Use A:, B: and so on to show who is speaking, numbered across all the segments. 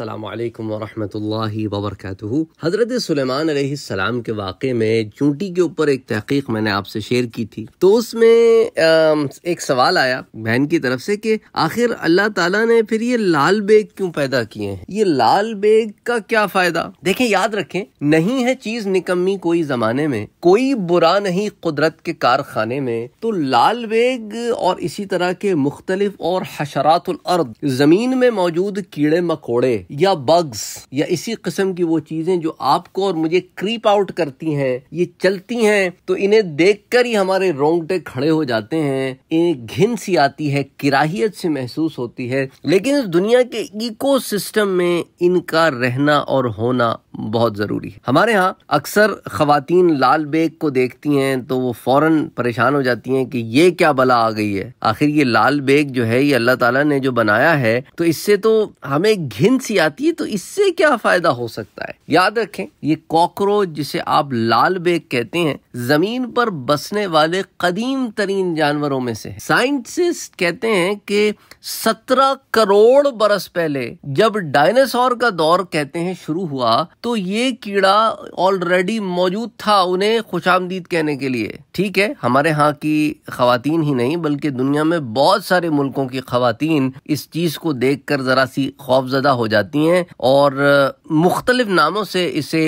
A: अल्लाम वरहमतुल्लाहि वबरकातुहु हज़रत सलाम के वाक़े में चूंटी के ऊपर एक तहकीक मैंने आपसे शेयर की थी तो उसमें एक सवाल आया बहन की तरफ से कि आखिर अल्लाह ताला ने फिर ये लाल बेग क्यों पैदा किए हैं ये लाल बेग का क्या फ़ायदा देखें याद रखें नहीं है चीज़ निकम्मी कोई ज़माने में कोई बुरा नहीं कुदरत के कारखाने में तो लाल बेग और इसी तरह के मुख्तलिफ और हशरात अर्द ज़मीन में मौजूद कीड़े मकोड़े या बग्स या इसी किस्म की वो चीजें जो आपको और मुझे क्रीप आउट करती हैं ये चलती हैं तो इन्हें देखकर ही हमारे रोंगटे खड़े हो जाते हैं इन्हें घिन सी आती है किराहियत से महसूस होती है लेकिन इस दुनिया के सिस्टम में इनका रहना और होना बहुत ज़रूरी है हमारे यहाँ अक्सर खातन लाल बेग को देखती हैं तो वो फौरन परेशान हो जाती हैं कि ये क्या बला आ गई है आखिर ये लाल बेग जो है ये अल्लाह ताला ने जो बनाया है तो इससे तो हमें घिन सी सी आती है तो इससे क्या फायदा हो सकता है याद रखें ये कॉकरोच जिसे आप लाल बेग कहते हैं जमीन पर बसने वाले कदीम तरीन जानवरों में से है साइंटिस्ट कहते हैं कि सत्रह करोड़ बरस पहले जब डायनासोर का दौर कहते हैं शुरू हुआ तो ये कीड़ा ऑलरेडी मौजूद था उन्हें खुश कहने के लिए ठीक है हमारे यहाँ की खातन ही नहीं बल्कि दुनिया में बहुत सारे मुल्कों की खातन इस चीज को देख कर जरा सी खौफजदा हो जाती जाती हैं और मुख्तलिफ नामों से इसे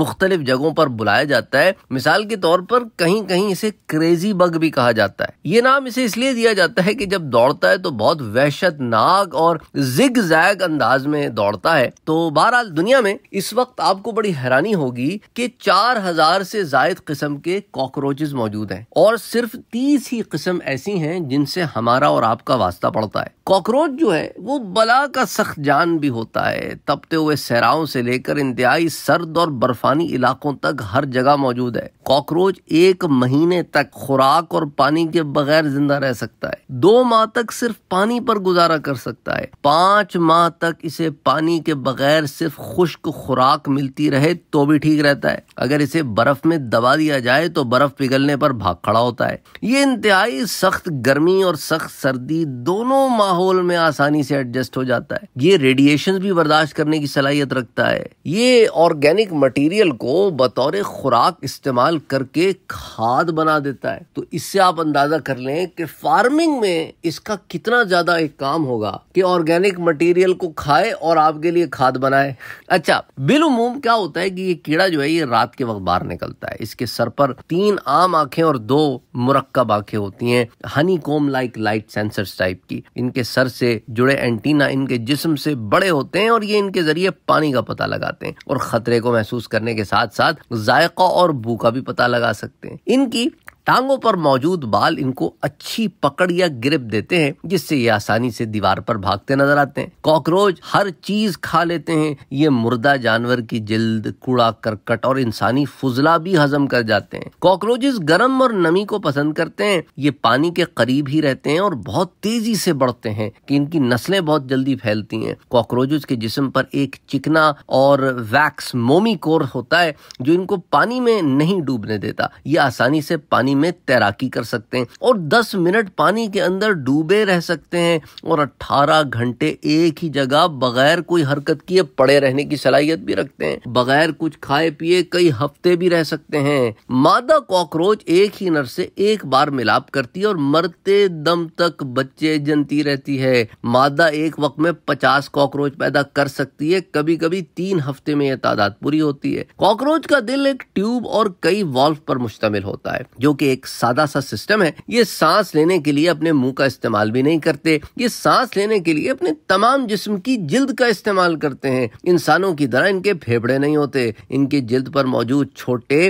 A: मुख्तलिफ जगहों पर बुलाया जाता है मिसाल के तौर पर कहीं कहीं इसे क्रेजी बग भी कहा जाता है ये नाम इसे इसलिए दिया जाता है कि जब दौड़ता है तो बहुत वहशतनाक और जिग जैग अंदाज में दौड़ता है तो बहरहाल दुनिया में इस वक्त आपको बड़ी हैरानी होगी कि चार हजार से जायद किस्म के कॉकरोचेज मौजूद हैं और सिर्फ तीस ही किस्म ऐसी हैं जिनसे हमारा और आपका वास्ता पड़ता है कॉकरोच जो है वो बला का सख्त जान भी होता होता है तपते तो हुए सहराओं से लेकर इंतहाई सर्द और बर्फानी इलाकों तक हर जगह मौजूद है कॉकरोच एक महीने तक खुराक और पानी के बगैर जिंदा रह सकता है दो माह तक सिर्फ पानी पर गुजारा कर सकता है पांच माह तक इसे पानी के बगैर सिर्फ खुश्क खुराक मिलती रहे तो भी ठीक रहता है अगर इसे बर्फ में दबा दिया जाए तो बर्फ पिघलने पर भाग खड़ा होता है ये इंतहाई सख्त गर्मी और सख्त सर्दी दोनों माहौल में आसानी से एडजस्ट हो जाता है ये रेडिएशन भी भी बर्दाश्त करने की सलाहियत रखता है ये ऑर्गेनिक मटेरियल को बतौर खुराक इस्तेमाल करके खाद बना देता है तो इससे आप अंदाजा कर लें कि फार्मिंग में इसका कितना ज्यादा एक काम होगा कि ऑर्गेनिक मटेरियल को खाए और आपके लिए खाद बनाए अच्छा बिलुमूम क्या होता है कि ये कीड़ा जो है ये रात के वक्त बाहर निकलता है इसके सर पर तीन आम आंखें और दो मुरक्कब आंखें होती हैं honeycomb like light sensor type की इनके सर से जुड़े एंटीना इनके जिस्म से बड़े होते करते हैं और ये इनके जरिए पानी का पता लगाते हैं और खतरे को महसूस करने के साथ साथ जायका और बू का भी पता लगा सकते हैं इनकी टांगों पर मौजूद बाल इनको अच्छी पकड़ या ग्रिप देते हैं जिससे ये आसानी से दीवार पर भागते नजर आते हैं कॉकरोच हर चीज खा लेते हैं ये मुर्दा जानवर की जिल्द कूड़ा करकट और इंसानी फुजला भी हजम कर जाते हैं कॉकरोचेस गर्म और नमी को पसंद करते हैं ये पानी के करीब ही रहते हैं और बहुत तेजी से बढ़ते हैं कि इनकी नस्लें बहुत जल्दी फैलती हैं कॉकरोचेस के जिस्म पर एक चिकना और वैक्स मोमी कोर होता है जो इनको पानी में नहीं डूबने देता ये आसानी से पानी पानी में तैराकी कर सकते हैं और 10 मिनट पानी के अंदर डूबे रह सकते हैं और 18 घंटे एक ही जगह बगैर कोई हरकत किए पड़े रहने की सलाहियत भी रखते हैं बगैर कुछ खाए पिए कई हफ्ते भी रह सकते हैं मादा कॉकरोच एक ही नर से एक बार मिलाप करती है और मरते दम तक बच्चे जनती रहती है मादा एक वक्त में पचास कॉकरोच पैदा कर सकती है कभी कभी तीन हफ्ते में यह तादाद पूरी होती है कॉकरोच का दिल एक ट्यूब और कई वॉल्व पर मुश्तमिल होता है जो कि एक सादा सा सिस्टम है ये सांस लेने के लिए अपने मुंह का इस्तेमाल भी नहीं करते ये सांस लेने के लिए अपने तमाम जिस्म की जिल्द का इस्तेमाल करते हैं इंसानों की तरह इनके फेफड़े नहीं होते इनके जिल्द पर मौजूद छोटे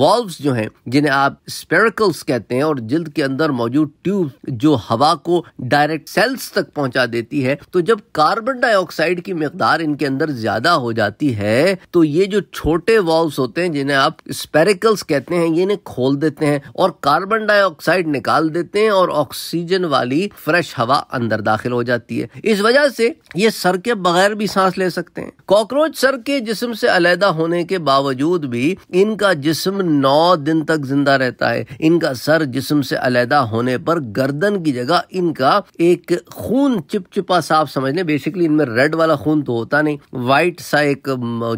A: वॉल्व जो हैं जिन्हें आप स्पेरिकल्स कहते हैं और जिल्द के अंदर मौजूद ट्यूब जो हवा को डायरेक्ट सेल्स तक पहुंचा देती है तो जब कार्बन डाइऑक्साइड की मकदार इनके अंदर ज्यादा हो जाती है तो ये जो छोटे वॉल्व होते हैं जिन्हें आप स्पेरिकल्स कहते हैं ये इन्हें खोल देते हैं हैं और कार्बन डाइऑक्साइड निकाल देते हैं और ऑक्सीजन वाली फ्रेश हवा अंदर दाखिल हो जाती है इस वजह से ये सर के बगैर भी सांस ले सकते हैं कॉकरोच सर के जिस्म से अलहदा होने के बावजूद भी इनका जिस्म नौ दिन तक जिंदा रहता है इनका सर जिस्म से अलहदा होने पर गर्दन की जगह इनका एक खून चिपचिपा साफ समझ लें बेसिकली इनमें रेड वाला खून तो होता नहीं व्हाइट सा एक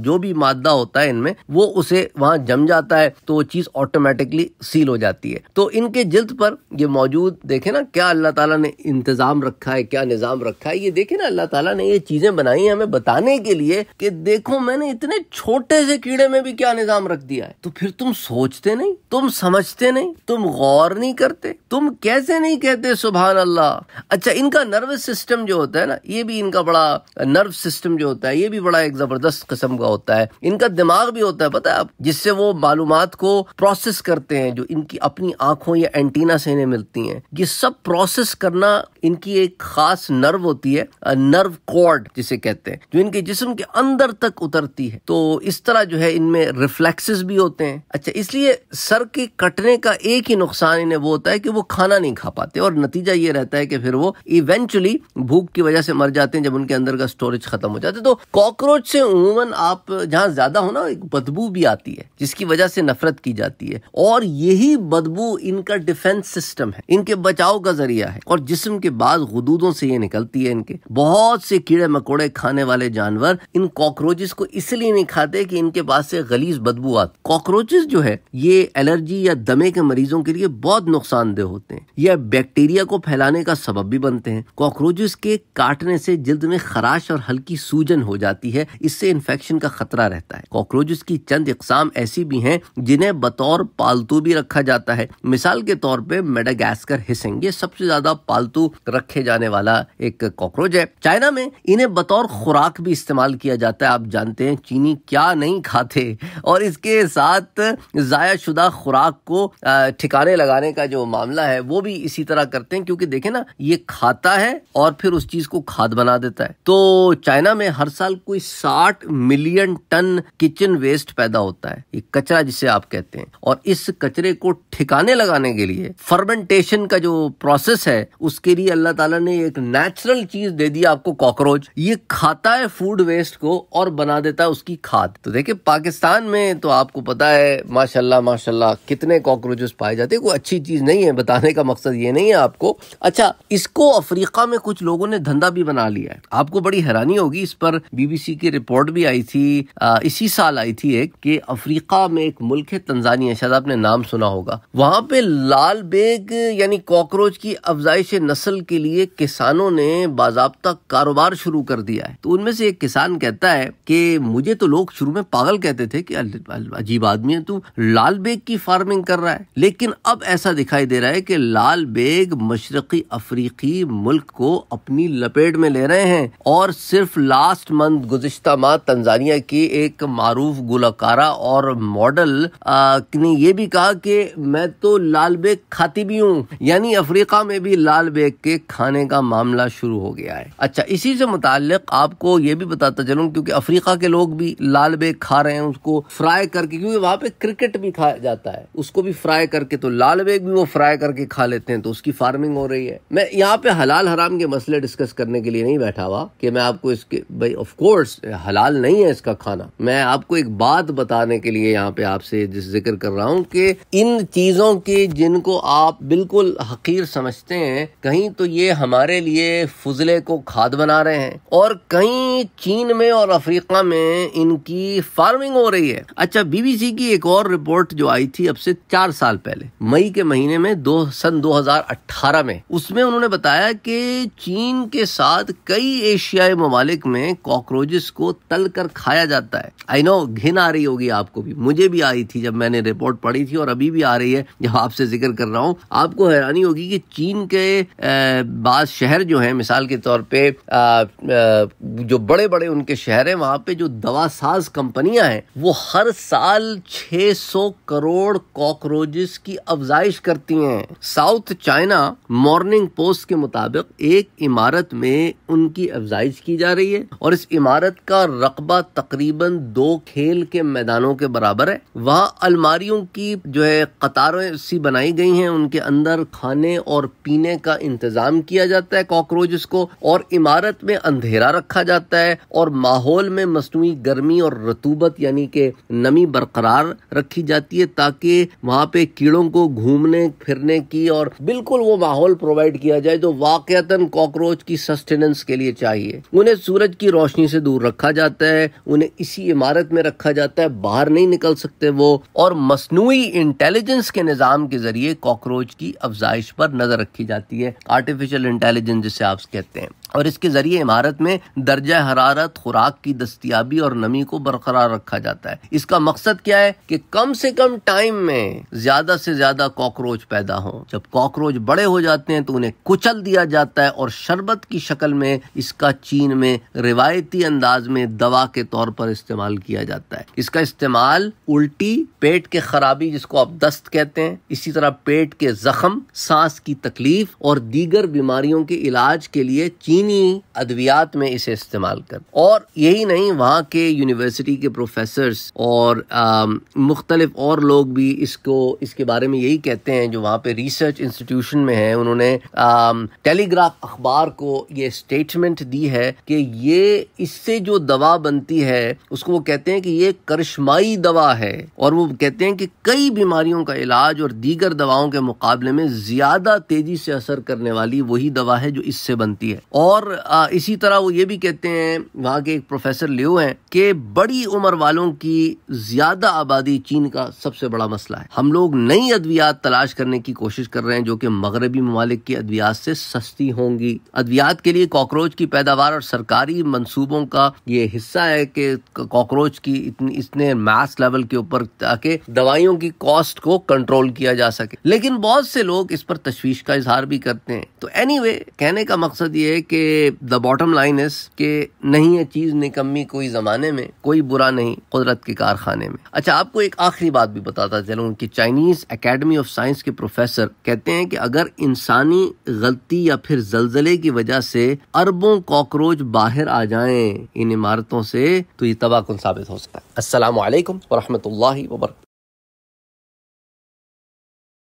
A: जो भी मादा होता है इनमें वो उसे वहां जम जाता है तो वो चीज ऑटोमेटिकली सी सील हो जाती है तो इनके जिल्द पर ये मौजूद देखे ना क्या अल्लाह ताला ने इंतजाम रखा है क्या निज़ाम रखा है ये देखे ना अल्लाह ताला ने ये चीज़ें बनाई है हमें बताने के लिए कि देखो मैंने इतने छोटे से कीड़े में भी क्या निज़ाम रख दिया है तो फिर तुम सोचते नहीं तुम समझते नहीं तुम गौर नहीं करते तुम कैसे नहीं कहते सुबह अल्लाह अच्छा इनका नर्वस सिस्टम जो होता है ना ये भी इनका बड़ा नर्व सिस्टम जो होता है ये भी बड़ा एक ज़बरदस्त किस्म का होता है इनका दिमाग भी होता है पता है जिससे वो मालूम को प्रोसेस करते हैं जो इनकी अपनी आंखों या एंटीना से इन्हें मिलती हैं ये सब प्रोसेस करना इनकी एक खास नर्व होती है नर्व कॉर्ड जिसे कहते हैं जो इनके जिस्म के अंदर तक उतरती है तो इस तरह जो है इनमें रिफ्लेक्सेस भी होते हैं अच्छा इसलिए सर के कटने का एक ही नुकसान इन्हें वो होता है कि वो खाना नहीं खा पाते और नतीजा ये रहता है कि फिर वो इवेंचुअली भूख की वजह से मर जाते हैं जब उनके अंदर का स्टोरेज खत्म हो जाता है तो कॉकरोच से उमूमन आप जहां ज्यादा हो ना एक बदबू भी आती है जिसकी वजह से नफरत की जाती है और यही यही बदबू इनका डिफेंस सिस्टम है इनके बचाव का जरिया है और जिसम के बाद हदूदों से ये निकलती है इनके बहुत से कीड़े मकोड़े खाने वाले जानवर इन कॉकरोचेस को इसलिए नहीं खाते कि इनके पास से गलीज बदबू आती कॉकरोचेस जो है ये एलर्जी या दमे के मरीजों के लिए बहुत नुकसानदेह होते हैं यह बैक्टीरिया को फैलाने का सबब भी बनते हैं कॉकरोचेस के काटने से जल्द में खराश और हल्की सूजन हो जाती है इससे इन्फेक्शन का खतरा रहता है कॉकरोचेस की चंद इकसाम ऐसी भी हैं जिन्हें बतौर पालतू भी रख रखा जाता है मिसाल के तौर पे मेडागास्कर हिसिंग ये सबसे ज्यादा पालतू रखे जाने वाला एक कॉकरोच है चाइना में इन्हें बतौर खुराक भी इस्तेमाल किया जाता है आप जानते हैं चीनी क्या नहीं खाते और इसके साथ जया शुदा खुराक को ठिकाने लगाने का जो मामला है वो भी इसी तरह करते हैं क्योंकि देखे ना ये खाता है और फिर उस चीज को खाद बना देता है तो चाइना में हर साल कोई साठ मिलियन टन किचन वेस्ट पैदा होता है ये कचरा जिसे आप कहते हैं और इस कचरे खतरे को ठिकाने लगाने के लिए फर्मेंटेशन का जो प्रोसेस है उसके लिए अल्लाह ताला ने एक नेचुरल चीज दे दी आपको कॉकरोच ये खाता है फूड वेस्ट को और बना देता है उसकी खाद तो देखिए पाकिस्तान में तो आपको पता है माशाल्लाह माशाल्लाह कितने कॉकरोचेस पाए जाते हैं कोई अच्छी चीज नहीं है बताने का मकसद ये नहीं है आपको अच्छा इसको अफ्रीका में कुछ लोगों ने धंधा भी बना लिया है आपको बड़ी हैरानी होगी इस पर बीबीसी की रिपोर्ट भी आई थी आ, इसी साल आई थी एक कि अफ्रीका में एक मुल्क है तंजानिया शायद आपने नाम सुना सुना होगा वहां पे लाल बेग यानी कॉकरोच की अफजाइश नस्ल के लिए किसानों ने बाजाबता कारोबार शुरू कर दिया है तो उनमें से एक किसान कहता है कि मुझे तो लोग शुरू में पागल कहते थे कि अजीब आदमी है तू लाल बेग की फार्मिंग कर रहा है लेकिन अब ऐसा दिखाई दे रहा है कि लाल बेग मशरकी अफ्रीकी मुल्क को अपनी लपेट में ले रहे हैं और सिर्फ लास्ट मंथ गुजशत माह तंजानिया की एक मारूफ गुलकारा और मॉडल ने ये भी कहा कि कि मैं तो लाल बेग खाती भी हूँ यानी अफ्रीका में भी लाल बेग के खाने का मामला शुरू हो गया है अच्छा इसी से मुतालिक आपको ये भी बताता चलूँ क्योंकि अफ्रीका के लोग भी लाल बेग खा रहे हैं उसको फ्राई करके क्योंकि वहाँ पे क्रिकेट भी खा जाता है उसको भी फ्राई करके तो लाल बेग भी वो फ्राई करके खा लेते हैं तो उसकी फार्मिंग हो रही है मैं यहाँ पे हलाल हराम के मसले डिस्कस करने के लिए नहीं बैठा हुआ कि मैं आपको इसके भाई ऑफ कोर्स हलाल नहीं है इसका खाना मैं आपको एक बात बताने के लिए यहाँ पे आपसे जिस जिक्र कर रहा हूँ कि इन चीज़ों के जिनको आप बिल्कुल हकीर समझते हैं कहीं तो ये हमारे लिए फजले को खाद बना रहे हैं और कहीं चीन में और अफ्रीका में इनकी फार्मिंग हो रही है अच्छा बीबीसी की एक और रिपोर्ट जो आई थी अब से चार साल पहले मई के महीने में दो सन 2018 में उसमें उन्होंने बताया कि चीन के साथ कई एशियाई ममालिक में कॉकरोचेस को तल कर खाया जाता है आई नो घिन आ रही होगी आपको भी मुझे भी आई थी जब मैंने रिपोर्ट पढ़ी थी और अभी अभी भी आ रही है जब आपसे जिक्र कर रहा हूँ आपको हैरानी होगी कि चीन के बाद शहर जो है मिसाल के तौर पर जो बड़े बड़े उनके शहर हैं वहाँ पे जो दवा साज कंपनियां हैं वो हर साल 600 करोड़ कॉकरोचेस की अफजाइश करती हैं साउथ चाइना मॉर्निंग पोस्ट के मुताबिक एक इमारत में उनकी अफजाइश की जा रही है और इस इमारत का रकबा तकरीबन दो खेल के मैदानों के बराबर है वहाँ अलमारियों की जो है कतारें सी बनाई गई हैं उनके अंदर खाने और पीने का इंतजाम किया जाता है कॉकरोच को और इमारत में अंधेरा रखा जाता है और माहौल में मसनू गर्मी और रतूबत यानी के नमी बरकरार रखी जाती है ताकि वहां पे कीड़ों को घूमने फिरने की और बिल्कुल वो माहौल प्रोवाइड किया जाए जो वाकता कॉकरोच की सस्टेनेंस के लिए चाहिए उन्हें सूरज की रोशनी से दूर रखा जाता है उन्हें इसी इमारत में रखा जाता है बाहर नहीं निकल सकते वो और मसनू इंटेलिजेंस इंटेलिजेंस के निज़ाम के ज़रिए कॉकरोच की अफजाइश पर नज़र रखी जाती है आर्टिफिशियल इंटेलिजेंस जिसे आप कहते हैं और इसके ज़रिए इमारत में दर्जा हरारत खुराक की दस्तियाबी और नमी को बरकरार रखा जाता है इसका मकसद क्या है कि कम से कम टाइम में ज़्यादा से ज़्यादा कॉकरोच पैदा हो जब कॉकरोच बड़े हो जाते हैं तो उन्हें कुचल दिया जाता है और शरबत की शक्ल में इसका चीन में रिवायती अंदाज में दवा के तौर पर इस्तेमाल किया जाता है इसका इस्तेमाल उल्टी पेट के खराबी जिसको आप दस्त कहते हैं इसी तरह पेट के जख्म सांस की तकलीफ और दीगर बीमारियों के इलाज के लिए चीन दीनी अद्वियात में इसे इस्तेमाल कर और यही नहीं वहाँ के यूनिवर्सिटी के प्रोफेसर और um, मुख्तलिफ और लोग भी इसको इसके बारे में यही कहते हैं जो वहाँ पे रिसर्च इंस्टीट्यूशन में है उन्होंने टेलीग्राफ um, अखबार को ये स्टेटमेंट दी है कि ये इससे जो दवा बनती है उसको वो कहते हैं कि ये करशमाई दवा है और वो कहते हैं कि कई बीमारियों का इलाज और दीगर दवाओं के मुकाबले में ज्यादा तेजी से असर करने वाली वही दवा है जो इससे बनती है और और इसी तरह वो ये भी कहते हैं वहाँ के एक प्रोफेसर लियो हैं कि बड़ी उम्र वालों की ज़्यादा आबादी चीन का सबसे बड़ा मसला है हम लोग नई अद्वियात तलाश करने की कोशिश कर रहे हैं जो कि मगरबी ममालिक की अद्वियात से सस्ती होंगी अद्वियात के लिए कॉकरोच की पैदावार और सरकारी मनसूबों का ये हिस्सा है कि कॉकरोच की इतनी इतने मास लेवल के ऊपर ताकि दवाइयों की कॉस्ट को कंट्रोल किया जा सके लेकिन बहुत से लोग इस पर तशवीश का इजहार भी करते हैं तो एनी anyway, कहने का मकसद ये है कि कि द बॉटम लाइन इस कि नहीं है चीज़ निकम्मी कोई ज़माने में कोई बुरा नहीं कुदरत के कारखाने में अच्छा आपको एक आखिरी बात भी बताता चलूँ कि चाइनीज़ अकेडमी ऑफ साइंस के प्रोफेसर कहते हैं कि अगर इंसानी गलती या फिर जलजले की वजह से अरबों कॉकरोच बाहर आ जाए इन इमारतों से तो ये तबाह साबित हो सकता है असल वरहमत ला